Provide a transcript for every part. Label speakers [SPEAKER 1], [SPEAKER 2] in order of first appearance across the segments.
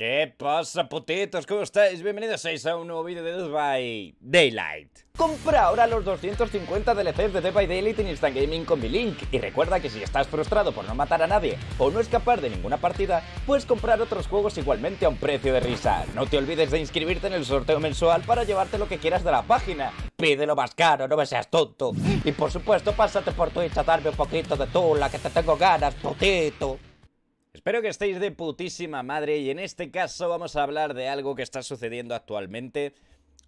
[SPEAKER 1] ¿Qué pasa, putitos? ¿Cómo estáis? Bienvenidos a un nuevo vídeo de Death by Daylight. Compra ahora los 250 DLCs de Death by Daylight en Instant Gaming con mi link. Y recuerda que si estás frustrado por no matar a nadie o no escapar de ninguna partida, puedes comprar otros juegos igualmente a un precio de risa. No te olvides de inscribirte en el sorteo mensual para llevarte lo que quieras de la página. Pídelo más caro, no me seas tonto. Y por supuesto, pásate por Twitch a darme un poquito de la que te tengo ganas, putito. Espero que estéis de putísima madre y en este caso vamos a hablar de algo que está sucediendo actualmente.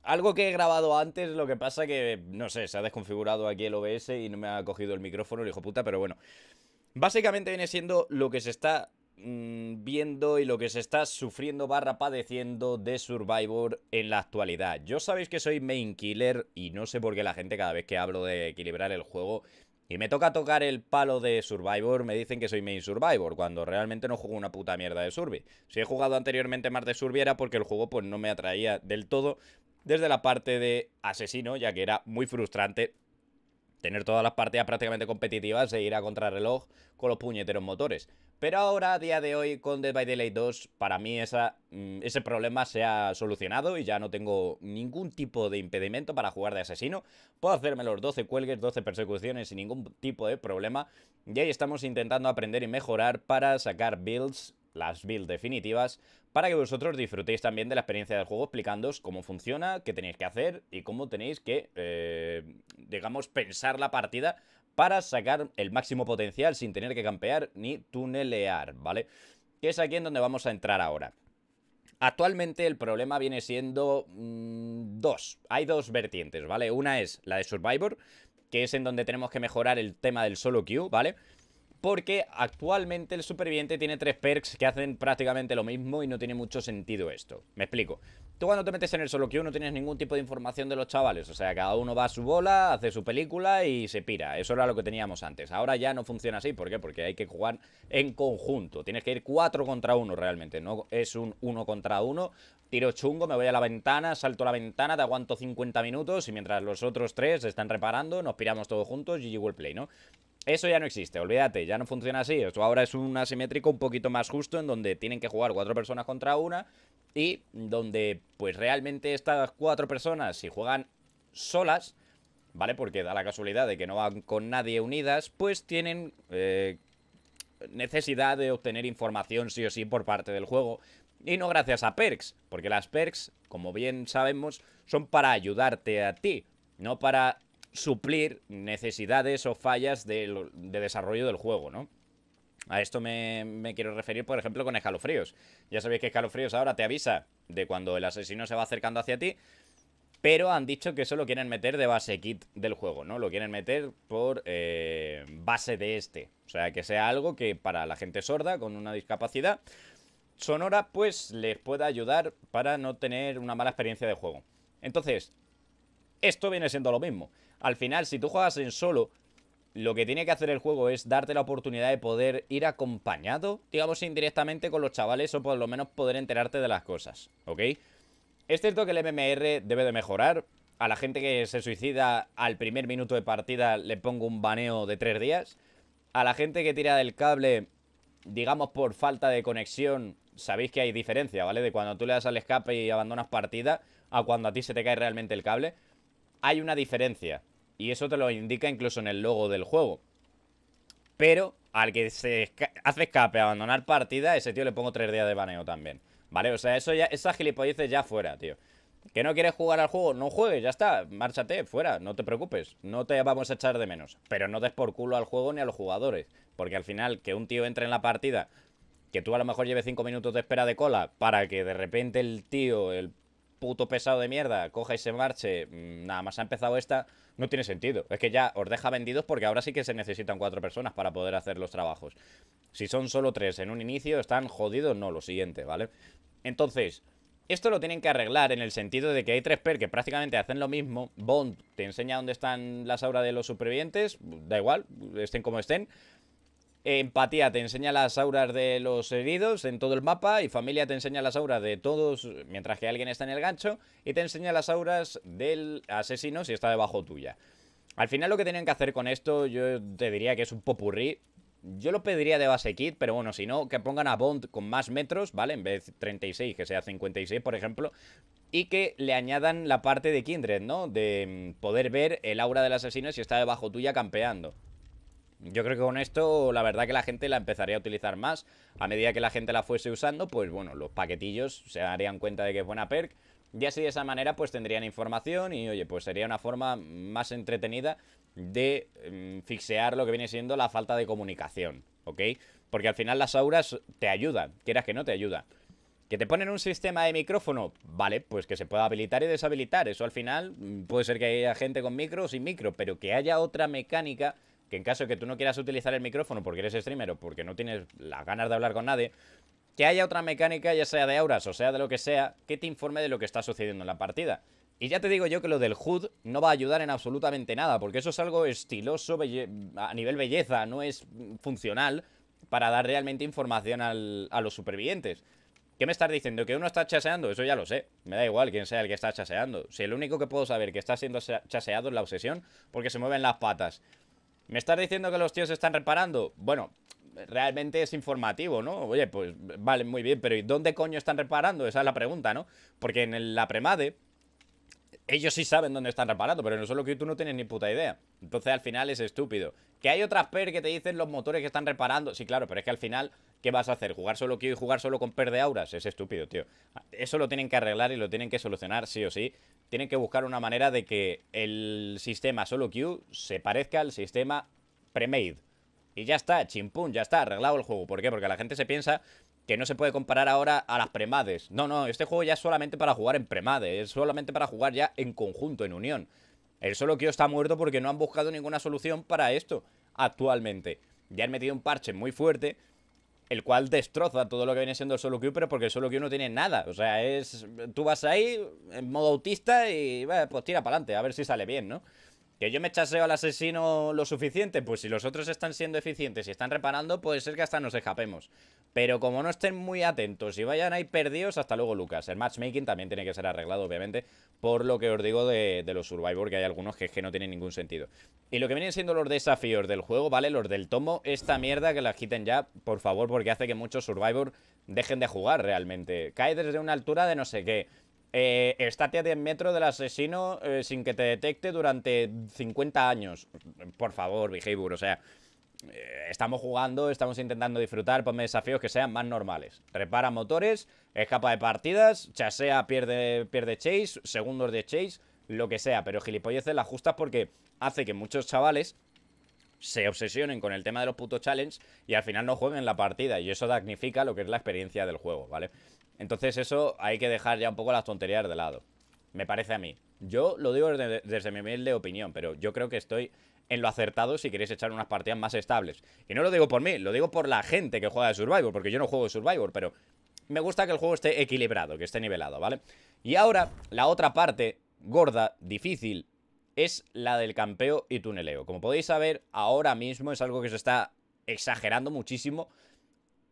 [SPEAKER 1] Algo que he grabado antes, lo que pasa que, no sé, se ha desconfigurado aquí el OBS y no me ha cogido el micrófono, el hijo puta, pero bueno. Básicamente viene siendo lo que se está mm, viendo y lo que se está sufriendo barra padeciendo de Survivor en la actualidad. Yo sabéis que soy main killer y no sé por qué la gente cada vez que hablo de equilibrar el juego y me toca tocar el palo de Survivor, me dicen que soy main Survivor, cuando realmente no juego una puta mierda de Survivor. Si he jugado anteriormente más de era porque el juego pues no me atraía del todo desde la parte de asesino, ya que era muy frustrante tener todas las partidas prácticamente competitivas e ir a contrarreloj con los puñeteros motores. Pero ahora, a día de hoy, con Dead by Daylight 2, para mí mm, ese problema se ha solucionado y ya no tengo ningún tipo de impedimento para jugar de asesino. Puedo hacerme los 12 cuelgues, 12 persecuciones sin ningún tipo de problema. Y ahí estamos intentando aprender y mejorar para sacar builds las builds definitivas para que vosotros disfrutéis también de la experiencia del juego explicándoos cómo funciona, qué tenéis que hacer y cómo tenéis que, eh, digamos, pensar la partida para sacar el máximo potencial sin tener que campear ni tunelear, ¿vale? Que es aquí en donde vamos a entrar ahora. Actualmente el problema viene siendo mm, dos. Hay dos vertientes, ¿vale? Una es la de Survivor, que es en donde tenemos que mejorar el tema del solo queue, ¿vale? porque actualmente el superviviente tiene tres perks que hacen prácticamente lo mismo y no tiene mucho sentido esto. Me explico. Tú cuando te metes en el solo queue no tienes ningún tipo de información de los chavales, o sea, cada uno va a su bola, hace su película y se pira. Eso era lo que teníamos antes. Ahora ya no funciona así, ¿por qué? Porque hay que jugar en conjunto. Tienes que ir cuatro contra uno realmente, no es un 1 contra 1. Tiro chungo, me voy a la ventana, salto a la ventana, te aguanto 50 minutos y mientras los otros tres están reparando, nos piramos todos juntos y Worldplay, play, ¿no? Eso ya no existe, olvídate, ya no funciona así. Esto ahora es un asimétrico un poquito más justo en donde tienen que jugar cuatro personas contra una y donde pues realmente estas cuatro personas si juegan solas, ¿vale? Porque da la casualidad de que no van con nadie unidas, pues tienen eh, necesidad de obtener información sí o sí por parte del juego y no gracias a perks, porque las perks, como bien sabemos, son para ayudarte a ti, no para suplir necesidades o fallas de, desarrollo del juego, ¿no? A esto me, quiero referir, por ejemplo, con escalofríos. Ya sabéis que escalofríos ahora te avisa de cuando el asesino se va acercando hacia ti, pero han dicho que eso lo quieren meter de base kit del juego, ¿no? Lo quieren meter por eh, base de este. O sea, que sea algo que para la gente sorda con una discapacidad sonora, pues les pueda ayudar para no tener una mala experiencia de juego. Entonces, esto viene siendo lo mismo. Al final, si tú juegas en solo, lo que tiene que hacer el juego es darte la oportunidad de poder ir acompañado, digamos indirectamente con los chavales o por lo menos poder enterarte de las cosas, ¿ok? Es cierto que el MMR debe de mejorar. A la gente que se suicida al primer minuto de partida le pongo un baneo de tres días. A la gente que tira del cable, digamos por falta de conexión, sabéis que hay diferencia, ¿vale? De cuando tú le das al escape y abandonas partida a cuando a ti se te cae realmente el cable. Hay una diferencia, y eso te lo indica incluso en el logo del juego. Pero al que se hace escape a abandonar partida, ese tío le pongo tres días de baneo también. ¿Vale? O sea, eso ya, esa gilipolleces ya fuera, tío. ¿Que no quieres jugar al juego? No juegues, ya está. Márchate, fuera, no te preocupes. No te vamos a echar de menos. Pero no des por culo al juego ni a los jugadores. Porque al final, que un tío entre en la partida, que tú a lo mejor lleves cinco minutos de espera de cola, para que de repente el tío, el puto pesado de mierda coja y se marche, mm, nada más ha empezado esta, no tiene sentido. Es que ya os deja vendidos porque ahora sí que se necesitan cuatro personas para poder hacer los trabajos. Si son solo tres en un inicio, están jodidos, no, lo siguiente, ¿vale? Entonces, esto lo tienen que arreglar en el sentido de que hay tres per que prácticamente hacen lo mismo. Bond te enseña dónde están las aura de los supervivientes, da igual, estén como estén. Empatía te enseña las auras de los heridos en todo el mapa y familia te enseña las auras de todos mientras que alguien está en el gancho y te enseña las auras del asesino si está debajo tuya. Al final lo que tienen que hacer con esto yo te diría que es un popurrí. Yo lo pediría de base kit, pero bueno, si no, que pongan a Bond con más metros, ¿vale? En vez de 36, que sea 56, por ejemplo. Y que le añadan la parte de Kindred, ¿no? De poder ver el aura del asesino si está debajo tuya campeando. Yo creo que con esto, la verdad que la gente la empezaría a utilizar más. A medida que la gente la fuese usando, pues bueno, los paquetillos se darían cuenta de que es buena perk. Y así de esa manera pues tendrían información y oye, pues sería una forma más entretenida de mm, fixear lo que viene siendo la falta de comunicación, ¿ok? Porque al final las auras te ayudan, quieras que no te ayuda. ¿Que te ponen un sistema de micrófono? Vale, pues que se pueda habilitar y deshabilitar. Eso al final mm, puede ser que haya gente con micro o sin micro, pero que haya otra mecánica que en caso de que tú no quieras utilizar el micrófono porque eres streamer o porque no tienes las ganas de hablar con nadie, que haya otra mecánica, ya sea de auras o sea de lo que sea, que te informe de lo que está sucediendo en la partida. Y ya te digo yo que lo del HUD no va a ayudar en absolutamente nada, porque eso es algo estiloso a nivel belleza, no es funcional para dar realmente información a los supervivientes. ¿Qué me estás diciendo? ¿Que uno está chaseando? Eso ya lo sé. Me da igual quién sea el que está chaseando. Si el único que puedo saber que está siendo chaseado es la obsesión, porque se mueven las patas. ¿Me estás diciendo que los tíos están reparando? Bueno, realmente es informativo, ¿no? Oye, pues vale, muy bien, pero ¿y dónde coño están reparando? Esa es la pregunta, ¿no? Porque en la premade ellos sí saben dónde están reparando, pero solo que tú no tienes ni puta idea. Entonces al final es estúpido. Que hay otras PER que te dicen los motores que están reparando. Sí, claro, pero es que al final, ¿qué vas a hacer? ¿Jugar solo Q y jugar solo con PER de auras? Es estúpido, tío. Eso lo tienen que arreglar y lo tienen que solucionar sí o sí. Tienen que buscar una manera de que el sistema solo Q se parezca al sistema pre-made. Y ya está, chimpún, ya está, arreglado el juego. ¿Por qué? Porque la gente se piensa que no se puede comparar ahora a las premades. No, no, este juego ya es solamente para jugar en premades, es solamente para jugar ya en conjunto, en unión. El solo que está muerto porque no han buscado ninguna solución para esto actualmente. Ya han metido un parche muy fuerte, el cual destroza todo lo que viene siendo el solo queue, pero porque el solo queue no tiene nada. O sea, es. Tú vas ahí en modo autista y pues tira para adelante, a ver si sale bien, ¿no? Que yo me chaseo al asesino lo suficiente, pues si los otros están siendo eficientes y están reparando, puede ser que hasta nos escapemos. Pero como no estén muy atentos y vayan ahí perdidos, hasta luego Lucas. El matchmaking también tiene que ser arreglado, obviamente, por lo que os digo de, los Survivor, que hay algunos que, no tienen ningún sentido. Y lo que vienen siendo los desafíos del juego, ¿vale? Los del tomo, esta mierda que la quiten ya, por favor, porque hace que muchos Survivor dejen de jugar realmente. Cae desde una altura de no sé qué. Eh, estate a 10 metros del asesino eh, sin que te detecte durante 50 años. Por favor, Behavior, o sea, eh, estamos jugando, estamos intentando disfrutar, ponme desafíos que sean más normales. Repara motores, escapa de partidas, chasea, pierde, pierde chase, segundos de chase, lo que sea. Pero gilipolleces las justas porque hace que muchos chavales se obsesionen con el tema de los putos challenge y al final no jueguen la partida y eso dañifica lo que es la experiencia del juego, ¿vale? Entonces eso hay que dejar ya un poco las tonterías de lado, me parece a mí. Yo lo digo desde, mi mi de opinión, pero yo creo que estoy en lo acertado si queréis echar unas partidas más estables. Y no lo digo por mí, lo digo por la gente que juega de Survivor, porque yo no juego de Survivor, pero me gusta que el juego esté equilibrado, que esté nivelado, ¿vale? Y ahora, la otra parte gorda, difícil, es la del campeo y tuneleo. Como podéis saber, ahora mismo es algo que se está exagerando muchísimo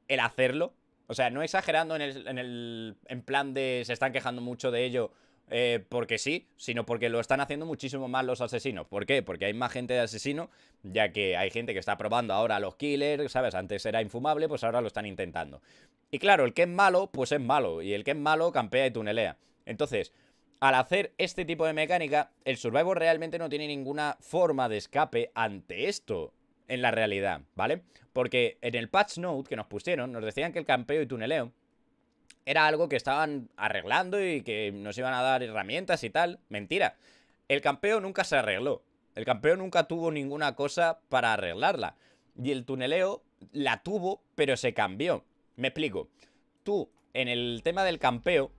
[SPEAKER 1] el hacerlo. O sea, no exagerando en el, en en plan de se están quejando mucho de ello eh, porque sí, sino porque lo están haciendo muchísimo más los asesinos. ¿Por qué? Porque hay más gente de asesino, ya que hay gente que está probando ahora los killers, ¿sabes? Antes era infumable, pues ahora lo están intentando. Y claro, el que es malo, pues es malo, y el que es malo campea y tunelea. Entonces, al hacer este tipo de mecánica, el Survivor realmente no tiene ninguna forma de escape ante esto en la realidad, ¿vale? Porque en el patch note que nos pusieron, nos decían que el campeo y tuneleo era algo que estaban arreglando y que nos iban a dar herramientas y tal. Mentira. El campeo nunca se arregló. El campeo nunca tuvo ninguna cosa para arreglarla. Y el tuneleo la tuvo, pero se cambió. Me explico. Tú, en el tema del campeo,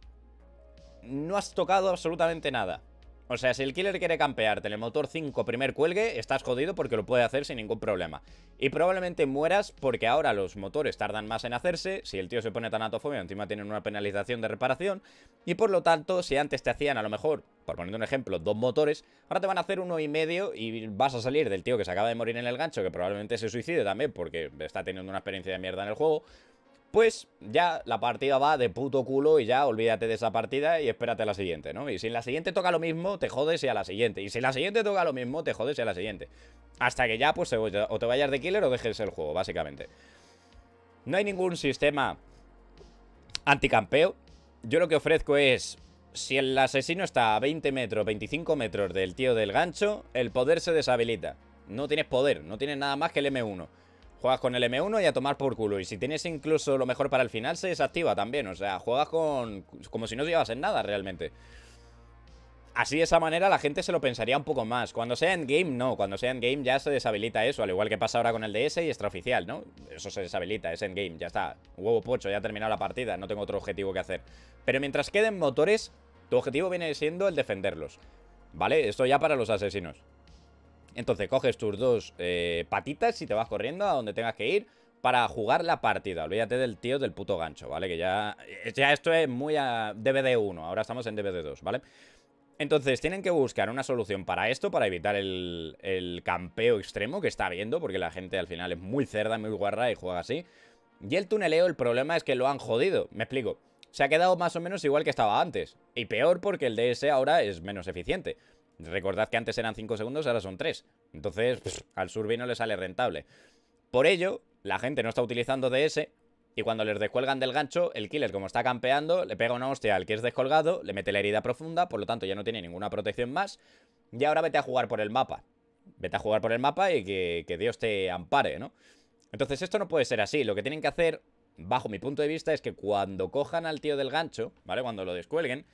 [SPEAKER 1] no has tocado absolutamente nada. O sea, si el killer quiere campearte en el motor 5 primer cuelgue, estás jodido porque lo puede hacer sin ningún problema. Y probablemente mueras porque ahora los motores tardan más en hacerse, si el tío se pone tan atofobia, encima tienen una penalización de reparación, y por lo tanto, si antes te hacían a lo mejor, por poner un ejemplo, dos motores, ahora te van a hacer uno y medio y vas a salir del tío que se acaba de morir en el gancho, que probablemente se suicide también porque está teniendo una experiencia de mierda en el juego, pues ya la partida va de puto culo y ya olvídate de esa partida y espérate a la siguiente, ¿no? Y si en la siguiente toca lo mismo, te jodes y a la siguiente. Y si en la siguiente toca lo mismo, te jodes y a la siguiente. Hasta que ya, pues, o te vayas de killer o dejes el juego, básicamente. No hay ningún sistema anticampeo. Yo lo que ofrezco es, si el asesino está a 20 metros, 25 metros del tío del gancho, el poder se deshabilita. No tienes poder, no tienes nada más que el M1. Juegas con el M1 y a tomar por culo. Y si tienes incluso lo mejor para el final, se desactiva también. O sea, juegas con... como si no llevas en nada realmente. Así de esa manera la gente se lo pensaría un poco más. Cuando sea en game, no. Cuando sea en game ya se deshabilita eso, al igual que pasa ahora con el DS y extraoficial, ¿no? Eso se deshabilita, es endgame, game, ya está. Huevo pocho, ya ha terminado la partida, no tengo otro objetivo que hacer. Pero mientras queden motores, tu objetivo viene siendo el defenderlos. ¿Vale? Esto ya para los asesinos. Entonces coges tus dos eh, patitas y te vas corriendo a donde tengas que ir para jugar la partida. Olvídate del tío del puto gancho, ¿vale? Que ya, eh, ya esto es muy a DVD 1, ahora estamos en DVD 2, ¿vale? Entonces tienen que buscar una solución para esto, para evitar el, el campeo extremo que está habiendo, porque la gente al final es muy cerda, muy guarra y juega así. Y el tuneleo, el problema es que lo han jodido, me explico. Se ha quedado más o menos igual que estaba antes. Y peor porque el DS ahora es menos eficiente. Recordad que antes eran 5 segundos, ahora son 3. Entonces, al surbi no le sale rentable. Por ello, la gente no está utilizando DS y cuando les descuelgan del gancho, el killer, como está campeando, le pega una hostia al que es descolgado, le mete la herida profunda, por lo tanto ya no tiene ninguna protección más. Y ahora vete a jugar por el mapa. Vete a jugar por el mapa y que, que Dios te ampare, ¿no? Entonces esto no puede ser así. Lo que tienen que hacer, bajo mi punto de vista, es que cuando cojan al tío del gancho, ¿vale? Cuando lo descuelguen,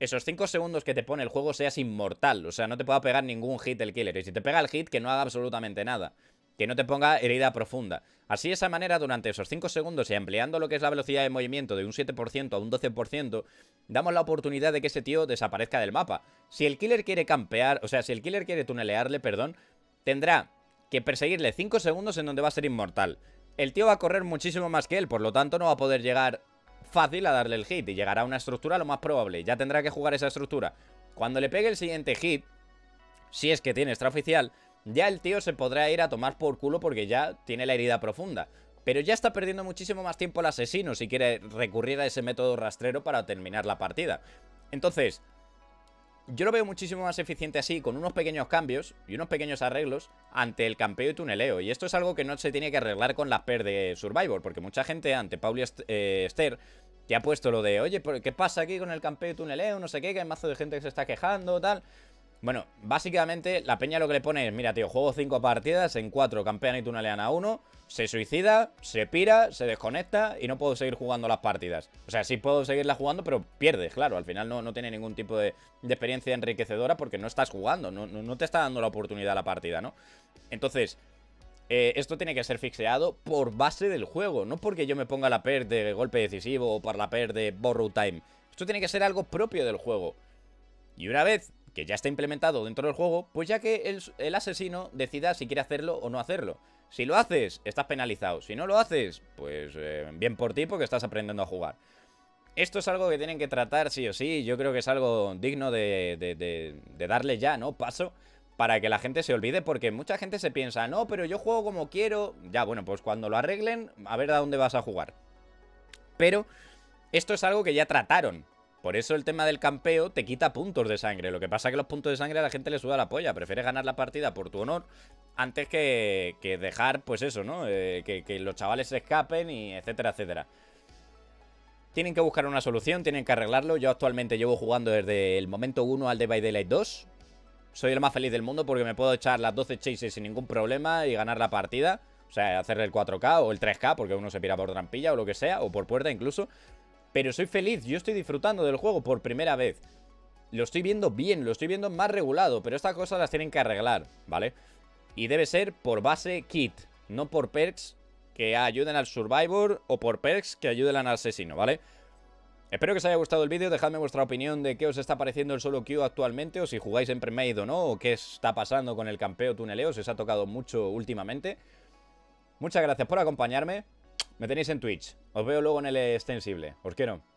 [SPEAKER 1] esos 5 segundos que te pone el juego seas inmortal. O sea, no te pueda pegar ningún hit el killer. Y si te pega el hit, que no haga absolutamente nada. Que no te ponga herida profunda. Así de esa manera, durante esos 5 segundos y ampliando lo que es la velocidad de movimiento de un 7% a un 12%, damos la oportunidad de que ese tío desaparezca del mapa. Si el killer quiere campear, o sea, si el killer quiere tunelearle, perdón, tendrá que perseguirle 5 segundos en donde va a ser inmortal. El tío va a correr muchísimo más que él, por lo tanto no va a poder llegar fácil a darle el hit y llegará a una estructura lo más probable. Ya tendrá que jugar esa estructura. Cuando le pegue el siguiente hit, si es que tiene oficial ya el tío se podrá ir a tomar por culo porque ya tiene la herida profunda. Pero ya está perdiendo muchísimo más tiempo el asesino si quiere recurrir a ese método rastrero para terminar la partida. Entonces, yo lo veo muchísimo más eficiente así, con unos pequeños cambios y unos pequeños arreglos ante el campeo y tuneleo. Y esto es algo que no se tiene que arreglar con las PER de Survivor, porque mucha gente ante Pauli eh, Esther te ha puesto lo de, oye, ¿qué pasa aquí con el campeo y tuneleo? No sé qué, que hay mazo de gente que se está quejando, tal. Bueno, básicamente la peña lo que le pone es, mira tío, juego 5 partidas, en 4 campean y tú a uno, se suicida, se pira, se desconecta y no puedo seguir jugando las partidas. O sea, sí puedo seguirlas jugando, pero pierdes, claro, al final no, no tiene ningún tipo de, experiencia enriquecedora porque no estás jugando, no, te está dando la oportunidad a la partida, ¿no? Entonces, eh, esto tiene que ser fixeado por base del juego, no porque yo me ponga la per de golpe decisivo o para la per de borrow time. Esto tiene que ser algo propio del juego. Y una vez que ya está implementado dentro del juego, pues ya que el, asesino decida si quiere hacerlo o no hacerlo. Si lo haces, estás penalizado. Si no lo haces, pues eh, bien por ti porque estás aprendiendo a jugar. Esto es algo que tienen que tratar sí o sí. Yo creo que es algo digno de, de darle ya, ¿no? Paso para que la gente se olvide, porque mucha gente se piensa, no, pero yo juego como quiero. Ya, bueno, pues cuando lo arreglen, a ver a dónde vas a jugar. Pero esto es algo que ya trataron por eso el tema del campeo te quita puntos de sangre. Lo que pasa es que los puntos de sangre a la gente le suda la polla. Prefiere ganar la partida por tu honor antes que, dejar, pues eso, ¿no? Eh, que, los chavales se escapen y etcétera, etcétera. Tienen que buscar una solución, tienen que arreglarlo. Yo actualmente llevo jugando desde el momento 1 al de By Daylight 2. Soy el más feliz del mundo porque me puedo echar las 12 chases sin ningún problema y ganar la partida. O sea, hacer el 4K o el 3K porque uno se pira por trampilla o lo que sea, o por puerta incluso pero soy feliz, yo estoy disfrutando del juego por primera vez. Lo estoy viendo bien, lo estoy viendo más regulado, pero estas cosas las tienen que arreglar, ¿vale? Y debe ser por base kit, no por perks que ayuden al Survivor o por perks que ayuden al asesino, ¿vale? Espero que os haya gustado el vídeo, dejadme vuestra opinión de qué os está pareciendo el solo queue actualmente o si jugáis en premade o no, o qué está pasando con el campeo tuneleo, si os ha tocado mucho últimamente. Muchas gracias por acompañarme, me tenéis en Twitch. Os veo luego en el extensible. Os quiero.